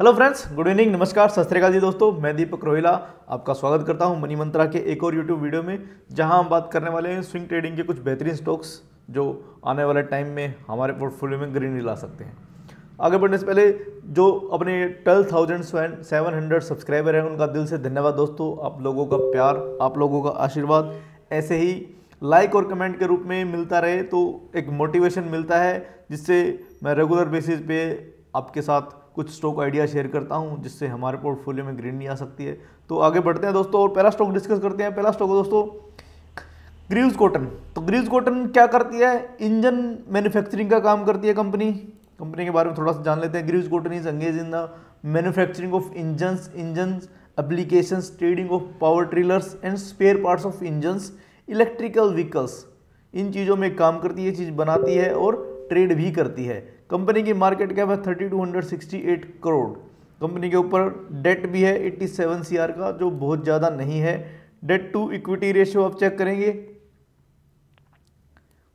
hello friends good evening नमस्कार सत जी दोस्तों मैं दीपक रोहिला आपका स्वागत करता हूं मनी मंत्रा के एक और यूट्यूब वीडियो में जहां हम बात करने वाले हैं स्विंग ट्रेडिंग के कुछ बेहतरीन स्टॉक्स जो आने वाले टाइम में हमारे पोर्टफोलियो में ग्रीनरी ला सकते हैं आगे बढ़ने से पहले जो अपने twelve thousand seven hundred subscriber हैं उनका दिल से धन्यवाद दोस्तों आप लोगों का प्यार आप लोगों का आशीर्वाद ऐसे ही लाइक और कमेंट के रूप में मिलता रहे तो एक मोटिवेशन मिलता है जिससे मैं रेगुलर बेसिस पे आपके साथ कुछ स्टॉक आइडिया शेयर करता हूँ जिससे हमारे पोर्टफोलियो में ग्रीन नहीं आ सकती है तो आगे बढ़ते हैं दोस्तों और पहला स्टॉक डिस्कस करते हैं पहला स्टॉक है दोस्तों ग्रीव्स कॉटन तो ग्रीव्स कॉटन क्या करती है इंजन मैन्युफैक्चरिंग का काम करती है कंपनी कंपनी के बारे में थोड़ा सा जान लेते हैं Greaves Cotton is engaged in the manufacturing of engines engines application trading of power tillers and spare parts of engine electrical vehicles इन चीज़ों में काम करती है चीज़ बनाती है और ट्रेड भी करती है कंपनी की मार्केट कैप है thirty two hundred sixty eight crore company के ऊपर डेट भी है एट्टी सेवन सी आर का जो बहुत ज़्यादा नहीं है डेट टू इक्विटी रेशियो आप चेक करेंगे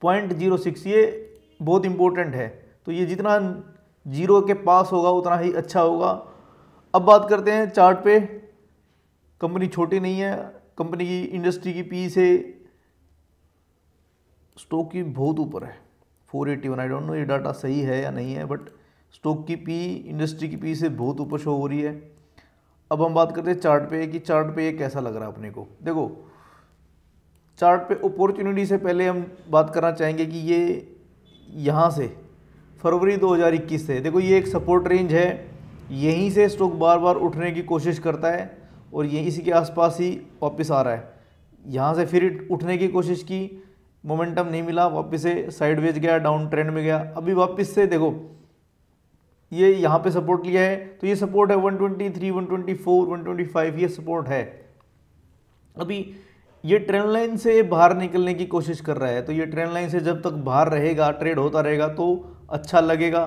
पॉइंट जीरो सिक्स ये बहुत इंपॉर्टेंट है तो ये जितना जीरो के पास होगा उतना ही अच्छा होगा अब बात करते हैं चार्ट पे कंपनी छोटी नहीं है कंपनी की इंडस्ट्री की पी e से स्टॉक की बहुत ऊपर है four eighty one I don't know ये डाटा सही है या नहीं है बट स्टॉक की पी इंडस्ट्री की पी से बहुत ऊपर शो हो रही है अब हम बात करते हैं चार्ट पे कि चार्ट पे ये कैसा लग रहा है अपने को देखो चार्ट पे अपॉर्चुनिटी से पहले हम बात करना चाहेंगे कि ये यहाँ से फरवरी 2021 से देखो ये एक सपोर्ट रेंज है यहीं से स्टॉक बार बार उठने की कोशिश करता है और यहीं इसी के आसपास ही वापस आ रहा है यहाँ से फिर उठने की कोशिश की मोमेंटम नहीं मिला वापस से साइडवेज गया डाउन ट्रेंड में गया अभी वापस से देखो ये यहाँ पे सपोर्ट लिया है तो ये सपोर्ट है 123, 124, 125 ये सपोर्ट है अभी ये ट्रेंड लाइन से बाहर निकलने की कोशिश कर रहा है तो ये ट्रेंड लाइन से जब तक बाहर रहेगा ट्रेड होता रहेगा तो अच्छा लगेगा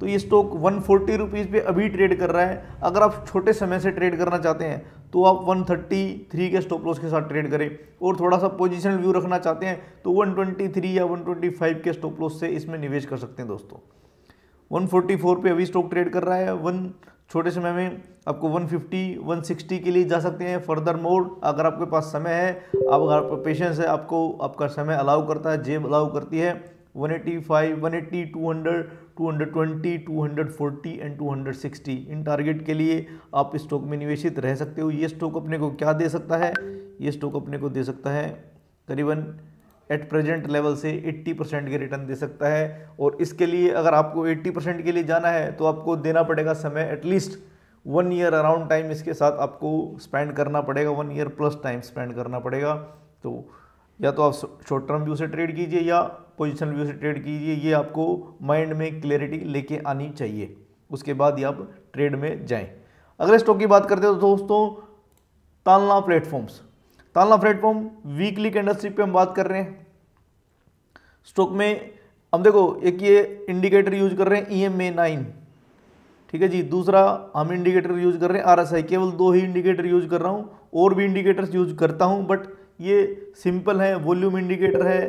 तो ये स्टॉक वन फोर्टी रुपीज़ पर अभी ट्रेड कर रहा है अगर आप छोटे समय से ट्रेड करना चाहते हैं तो आप वन थर्टी थ्री के स्टॉप लॉस के साथ ट्रेड करें और थोड़ा सा पोजिशनल व्यू रखना चाहते हैं तो वन ट्वेंटी थ्री या वन ट्वेंटी फाइव के स्टॉप लॉस से इसमें निवेश कर सकते हैं दोस्तों वन फोर्टी फोर पर अभी स्टॉक ट्रेड कर रहा है वन छोटे समय में आपको 150, 160 के लिए जा सकते हैं फर्दर मोर अगर आपके पास समय है आप अगर आपका पेशेंस है आपको आपका समय अलाउ करता है जेब अलाउ करती है hundred twenty two hundred 240 and 260 इन टारगेट के लिए आप स्टॉक में निवेशित रह सकते हो ये स्टॉक अपने को क्या दे सकता है ये स्टॉक अपने को दे सकता है करीबन एट प्रेजेंट लेवल से 80 परसेंट के रिटर्न दे सकता है और इसके लिए अगर आपको 80 परसेंट के लिए जाना है तो आपको देना पड़ेगा समय at least one year around time इसके साथ आपको स्पेंड करना पड़ेगा one year plus time spend करना पड़ेगा तो या तो आप शॉर्ट टर्म व्यू से ट्रेड कीजिए या पोजिशन व्यू से ट्रेड कीजिए ये आपको माइंड में क्लियरिटी लेके आनी चाहिए उसके बाद ही आप ट्रेड में जाएं अगले स्टॉक की बात करते हैं तो दोस्तों तालना प्लेटफॉर्म्स तालना प्लेटफॉर्म वीकली कैंडलस्टिक पे हम बात कर रहे हैं स्टॉक में हम देखो एक ये इंडिकेटर यूज कर रहे हैं ई एम ए नाइन ठीक है जी दूसरा हम इंडिकेटर यूज कर रहे हैं आर एस आई केवल दो ही इंडिकेटर यूज कर रहा हूँ और भी इंडिकेटर्स यूज करता हूँ बट ये सिंपल है वॉल्यूम इंडिकेटर है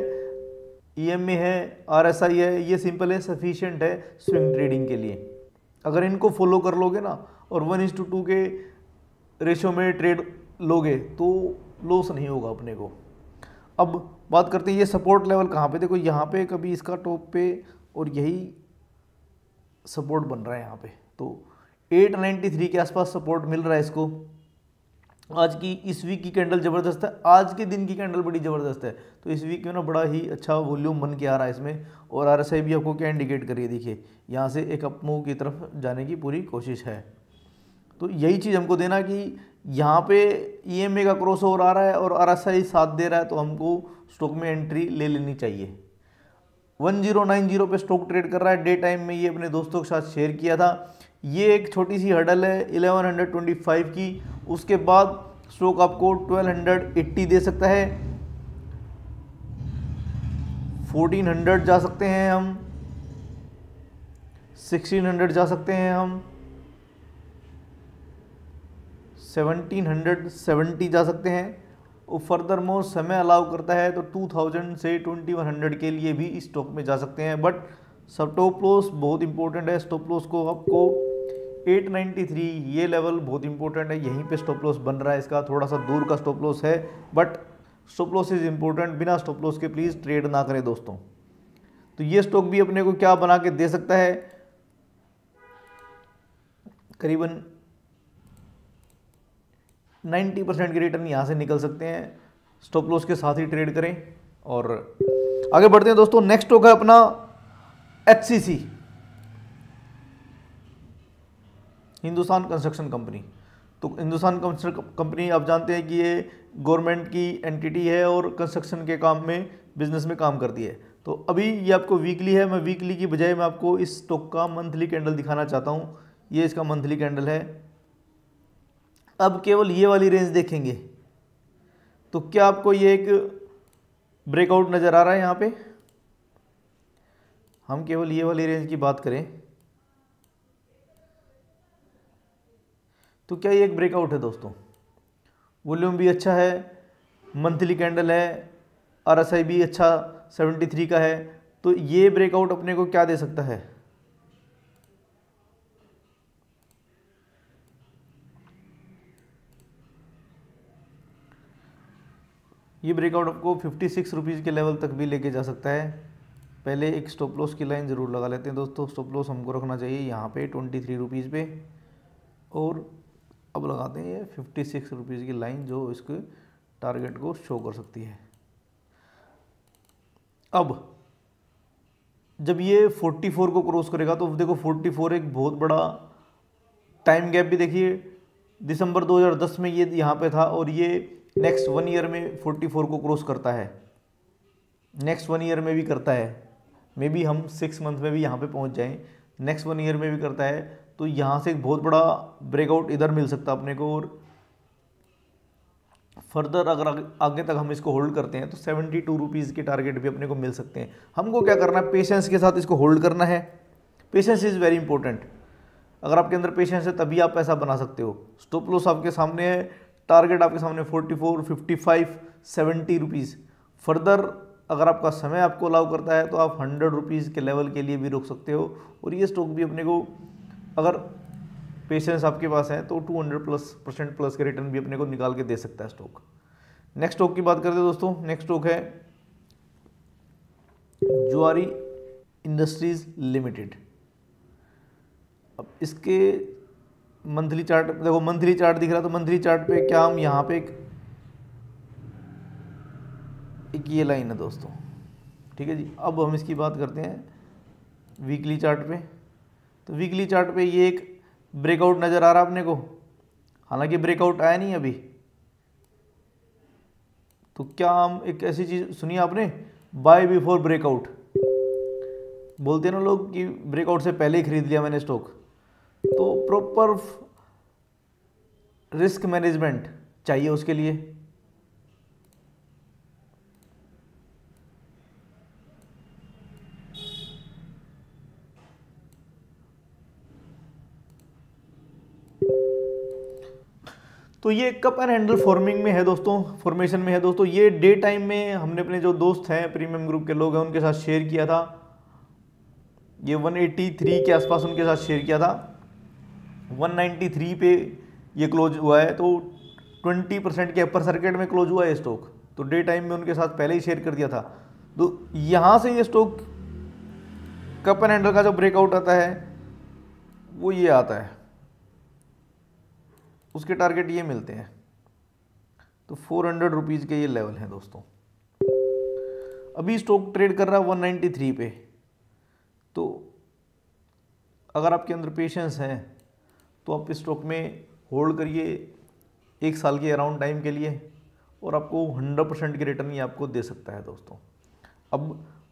ई e है आर एस आई है ये सिंपल है सफिशियंट है स्विंग ट्रेडिंग के लिए अगर इनको फॉलो कर लोगे ना और वन इंस टू टू के रेशो में ट्रेड लोगे तो लॉस नहीं होगा अपने को अब बात करते हैं ये सपोर्ट लेवल कहाँ पे देखो यहाँ पे कभी इसका टॉप पे और यही सपोर्ट बन रहा है यहाँ पे तो 893 के आसपास सपोर्ट मिल रहा है इसको आज की इस वीक की कैंडल ज़बरदस्त है आज के दिन की कैंडल बड़ी ज़बरदस्त है तो इस वीक में ना बड़ा ही अच्छा वॉल्यूम बन के आ रहा है इसमें और आर एस आई भी आपको क्या इंडिकेट करिए देखिए यहाँ से एक अपमो की तरफ जाने की पूरी कोशिश है तो यही चीज़ हमको देना कि यहाँ पे ई e का क्रॉस ओवर आ रहा है और आर एस आई साथ दे रहा है तो हमको स्टॉक में एंट्री ले लेनी चाहिए 1090 पे स्टॉक ट्रेड कर रहा है डे टाइम में ये अपने दोस्तों के साथ शेयर किया था ये एक छोटी सी हडल है 1125 की उसके बाद स्ट्रोक आपको 1280 दे सकता है 1400 जा सकते हैं हम 1600 जा सकते हैं हम 1770 जा सकते हैं और फर्दर मोर समय अलाउ करता है तो 2000 से 2100 के लिए भी स्टॉक में जा सकते हैं बट स्टॉप लॉस बहुत इंपॉर्टेंट है स्टॉप लॉस को आपको 893 ये लेवल बहुत इंपॉर्टेंट है यहीं पे स्टॉप लॉस बन रहा है इसका थोड़ा सा दूर का स्टॉप लॉस है but stop loss is important बिना स्टॉप लॉस के प्लीज़ ट्रेड ना करें दोस्तों तो ये स्टॉक भी अपने को क्या बना के दे सकता है करीबन 90 परसेंट के रिटर्न यहाँ से निकल सकते हैं स्टॉप लॉस के साथ ही ट्रेड करें और आगे बढ़ते हैं दोस्तों नेक्स्ट स्टॉक है अपना H C C Hindustan construction company तो हिंदुस्तान कंपनी आप जानते हैं कि ये गवर्नमेंट की एंटिटी है और कंस्ट्रक्शन के काम में बिजनेस में काम करती है तो अभी ये आपको वीकली है मैं वीकली की बजाय मैं आपको इस स्टॉक का मंथली कैंडल दिखाना चाहता हूँ ये इसका मंथली कैंडल है अब केवल ये वाली रेंज देखेंगे तो क्या आपको ये एक ब्रेकआउट नज़र आ रहा है यहाँ पे हम केवल ये वाली रेंज की बात करें तो क्या ये एक ब्रेकआउट है दोस्तों वॉल्यूम भी अच्छा है मंथली कैंडल है आर भी अच्छा 73 का है तो ये ब्रेकआउट अपने को क्या दे सकता है ये ब्रेकआउट आपको फिफ्टी सिक्स रुपीज़ के लेवल तक भी लेके जा सकता है पहले एक स्टॉप लॉस की लाइन ज़रूर लगा लेते हैं दोस्तों स्टॉप लॉस हमको रखना चाहिए यहाँ पे ट्वेंटी थ्री रुपीज़ पे और अब लगाते हैं ये फिफ्टी सिक्स रुपीज़ की लाइन जो इसके टारगेट को शो कर सकती है अब जब ये 44 को क्रॉस करेगा तो देखो 44 एक बहुत बड़ा टाइम गैप भी देखिए दिसंबर 2010 में ये यहाँ पे था और ये नेक्स्ट वन ईयर में 44 को क्रॉस करता है नेक्स्ट वन ईयर में भी करता है मे बी हम सिक्स मंथ में भी यहाँ पे पहुँच जाएँ नेक्स्ट वन ईयर में भी करता है तो यहाँ से एक बहुत बड़ा ब्रेकआउट इधर मिल सकता है अपने को और फर्दर अगर आगे तक हम इसको होल्ड करते हैं तो सेवेंटी टू रुपीज़ के टारगेट भी अपने को मिल सकते हैं हमको क्या करना है पेशेंस के साथ इसको होल्ड करना है पेशेंस इज़ वेरी इंपॉर्टेंट अगर आपके अंदर पेशेंस है तभी आप पैसा बना सकते हो स्टॉप लॉस आपके सामने है टारगेट आपके सामने forty four fifty five seventy rupees further अगर आपका समय आपको अलाउ करता है तो आप हंड्रेड रुपीज़ के लेवल के लिए भी रोक सकते हो और ये स्टॉक भी अपने को अगर पेशेंस आपके पास है तो 200 प्लस परसेंट प्लस के रिटर्न भी अपने को निकाल के दे सकता है स्टॉक नेक्स्ट स्टॉक की बात करते हैं दोस्तों नेक्स्ट स्टॉक है जुआरी इंडस्ट्रीज लिमिटेड अब इसके मंथली चार्ट देखो मंथली चार्ट दिख रहा है तो मंथली चार्ट पे क्या हम यहाँ पे एक, एक ये लाइन है दोस्तों ठीक है जी अब हम इसकी बात करते हैं वीकली चार्ट पे तो वीकली चार्ट पे ये एक ब्रेकआउट नज़र आ रहा अपने को हालांकि ब्रेकआउट आया नहीं अभी तो क्या हम एक ऐसी चीज़ सुनी आपने बाय बिफोर ब्रेकआउट बोलते हैं ना लोग कि ब्रेकआउट से पहले ही खरीद लिया मैंने स्टॉक तो प्रॉपर रिस्क मैनेजमेंट चाहिए उसके लिए तो ये कप एंड हैंडल फॉर्मिंग में है दोस्तों फॉर्मेशन में है दोस्तों ये डे टाइम में हमने अपने जो दोस्त हैं प्रीमियम ग्रुप के लोग हैं उनके साथ शेयर किया था ये 183 के आसपास उनके साथ शेयर किया था 193 पे ये क्लोज हुआ है तो 20 परसेंट के अपर सर्किट में क्लोज हुआ है स्टॉक तो डे टाइम में उनके साथ पहले ही शेयर कर दिया था तो यहाँ से ये स्टॉक कप एंड हैंडल का जो ब्रेकआउट आता है वो ये आता है उसके टारगेट ये मिलते हैं तो फोर हंड्रेड रुपीज़ के ये लेवल हैं दोस्तों अभी स्टॉक ट्रेड कर रहा है वन नाइन्टी थ्री पे तो अगर आपके अंदर पेशेंस हैं तो आप इस स्टॉक में होल्ड करिए एक साल के अराउंड टाइम के लिए और आपको हंड्रेड परसेंट के रिटर्न ये आपको दे सकता है दोस्तों अब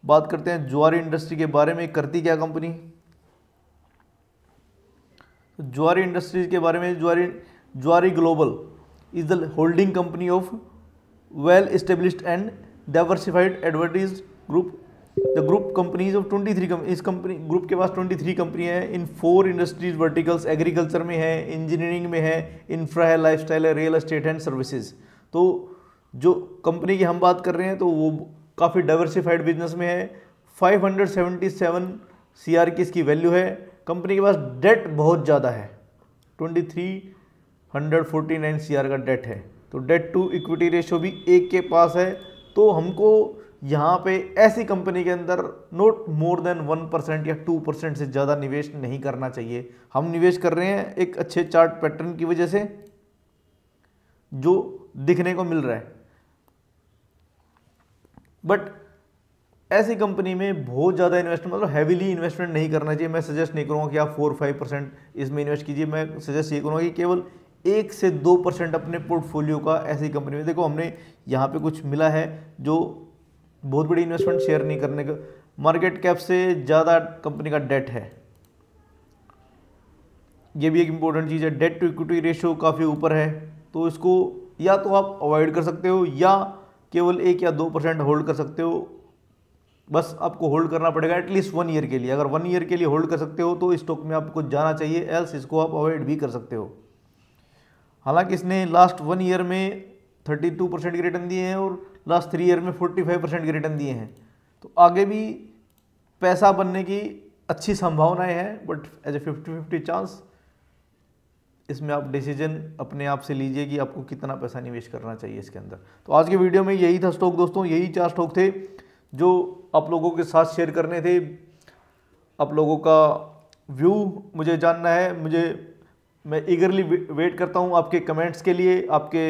बात करते हैं ज्वारी इंडस्ट्री के बारे में करती क्या कंपनी ज्वारी इंडस्ट्रीज के बारे में Zuari Jwari global is the holding company of well established and diversified advertise group the group companies of twenty three इस कंपनी ग्रुप के पास ट्वेंटी थ्री कंपनियां हैं in four industries verticals agriculture में है इंजीनियरिंग में है इन्फ्रा है लाइफ स्टाइल है रियल इस्टेट एंड सर्विसेज तो जो कंपनी की हम बात कर रहे हैं तो वो काफ़ी डाइवर्सिफाइड बिजनेस में है five hundred seventy seven C R की इसकी वैल्यू है कंपनी के पास डेट बहुत ज़्यादा है ट्वेंटी थ्री 149 सीआर का डेट है तो डेट टू इक्विटी रेशो भी एक के पास है तो हमको यहाँ पे ऐसी कंपनी के अंदर not more than one percent या टू परसेंट से ज़्यादा निवेश नहीं करना चाहिए हम निवेश कर रहे हैं एक अच्छे चार्ट पैटर्न की वजह से जो दिखने को मिल रहा है बट ऐसी कंपनी में बहुत ज़्यादा इन्वेस्टमेंट मतलब हैवीली इन्वेस्टमेंट नहीं करना चाहिए मैं सजेस्ट नहीं करूँगा कि आप फोर फाइव परसेंट इसमें इन्वेस्ट कीजिए मैं सजेस्ट ये करूँगा कि केवल एक से दो परसेंट अपने पोर्टफोलियो का ऐसी कंपनी में देखो हमने यहाँ पे कुछ मिला है जो बहुत बड़ी इन्वेस्टमेंट शेयर नहीं करने का मार्केट कैप से ज़्यादा कंपनी का डेट है ये भी एक इम्पोर्टेंट चीज़ है डेट टू इक्विटी रेशियो काफ़ी ऊपर है तो इसको या तो आप अवॉइड कर सकते हो या केवल एक या दो परसेंट होल्ड कर सकते हो बस आपको होल्ड करना पड़ेगा एटलीस्ट वन ईयर के लिए अगर वन ईयर के लिए होल्ड कर सकते हो तो इस स्टॉक में आपको जाना चाहिए एल्स इसको आप अवॉइड भी कर सकते हो हालांकि इसने लास्ट वन ईयर में थर्टी टू परसेंट के रिटर्न दिए हैं और लास्ट थ्री ईयर में फोर्टी फाइव परसेंट के रिटर्न दिए हैं तो आगे भी पैसा बनने की अच्छी संभावनाएं हैं but as a fifty fifty chance इसमें आप डिसीजन अपने आप से लीजिए कि आपको कितना पैसा निवेश करना चाहिए इसके अंदर तो आज के वीडियो में यही था स्टॉक दोस्तों यही चार स्टॉक थे जो आप लोगों के साथ शेयर करने थे आप लोगों का व्यू मुझे जानना है मुझे मैं ईगरली वेट करता हूँ आपके कमेंट्स के लिए आपके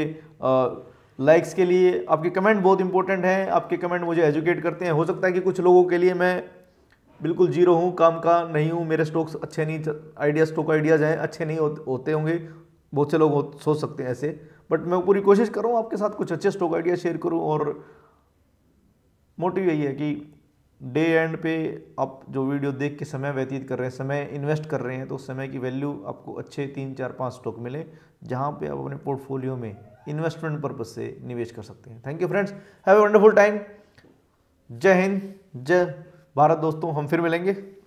लाइक्स के लिए आपके कमेंट बहुत इंपॉर्टेंट हैं आपके कमेंट मुझे एजुकेट करते हैं हो सकता है कि कुछ लोगों के लिए मैं बिल्कुल जीरो हूँ काम का नहीं हूँ मेरे स्टॉक्स अच्छे नहीं आइडिया स्टॉक आइडियाज़ हैं अच्छे नहीं होते होंगे बहुत से लोग सोच सकते हैं ऐसे बट मैं पूरी कोशिश करूँ आपके साथ कुछ अच्छे स्टॉक आइडिया शेयर करूँ और मोटिव यही है कि डे एंड पे आप जो वीडियो देख के समय व्यतीत कर रहे हैं समय इन्वेस्ट कर रहे हैं तो उस समय की वैल्यू आपको अच्छे तीन चार पाँच स्टॉक मिले जहाँ पे आप अपने पोर्टफोलियो में इन्वेस्टमेंट पर्पज से निवेश कर सकते हैं thank you friends have a wonderful time जय हिंद जय भारत दोस्तों हम फिर मिलेंगे